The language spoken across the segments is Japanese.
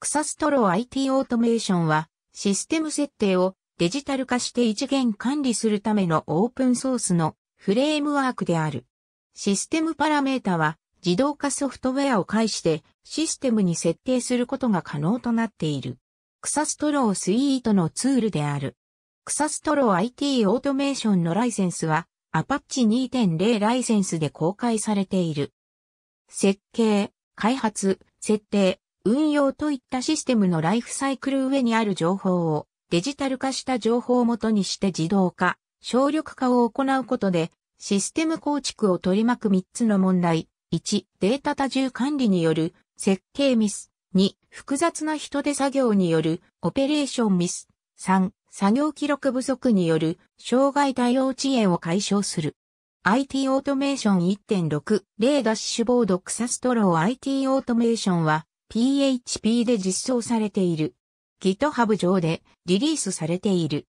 クサストロー IT オートメーションは、システム設定をデジタル化して一元管理するためのオープンソースのフレームワークである。システムパラメータは、自動化ソフトウェアを介してシステムに設定することが可能となっている。クサストロースイートのツールである。クサストロー IT オートメーションのライセンスは、アパッチ2.0ライセンスで公開されている。設計、開発、設定、運用といったシステムのライフサイクル上にある情報をデジタル化した情報をもとにして自動化、省力化を行うことで、システム構築を取り巻く3つの問題。1、データ多重管理による設計ミス。2、複雑な人手作業によるオペレーションミス。3、作業記録不足による障害対応遅延を解消する。IT オートメーション1.6、例ダッシュボード草ストロー IT オートメーションは、PHP で実装されている。GitHub 上でリリースされている。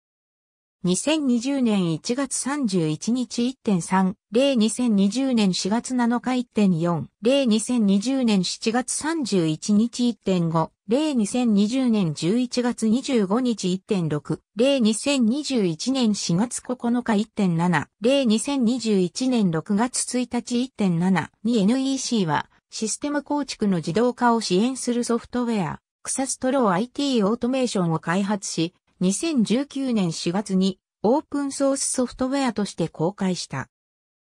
2020年1月31日1.3、例2020年4月7日1.4、例2020年7月31日1.5、例2020年11月25日1.6、例2021年4月9日1.7、例2021年6月1日1.7に NEC はシステム構築の自動化を支援するソフトウェア、草ストロー IT オートメーションを開発し、2019年4月にオープンソースソフトウェアとして公開した。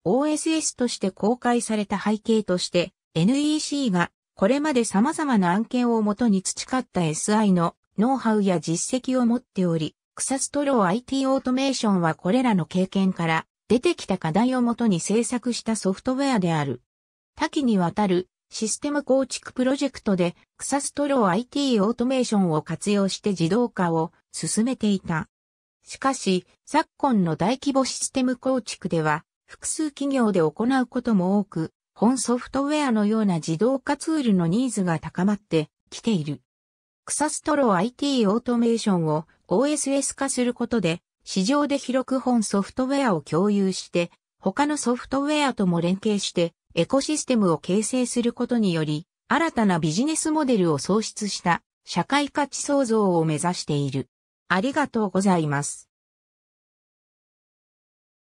OSS として公開された背景として、NEC がこれまで様々な案件をもとに培った SI のノウハウや実績を持っており、草ストロー IT オートメーションはこれらの経験から出てきた課題をもとに制作したソフトウェアである。多岐にわたるシステム構築プロジェクトで、クサストロー IT オートメーションを活用して自動化を進めていた。しかし、昨今の大規模システム構築では、複数企業で行うことも多く、本ソフトウェアのような自動化ツールのニーズが高まってきている。クサストロー IT オートメーションを OSS 化することで、市場で広く本ソフトウェアを共有して、他のソフトウェアとも連携してエコシステムを形成することにより、新たなビジネスモデルを創出した社会価値創造を目指している。ありがとうございます。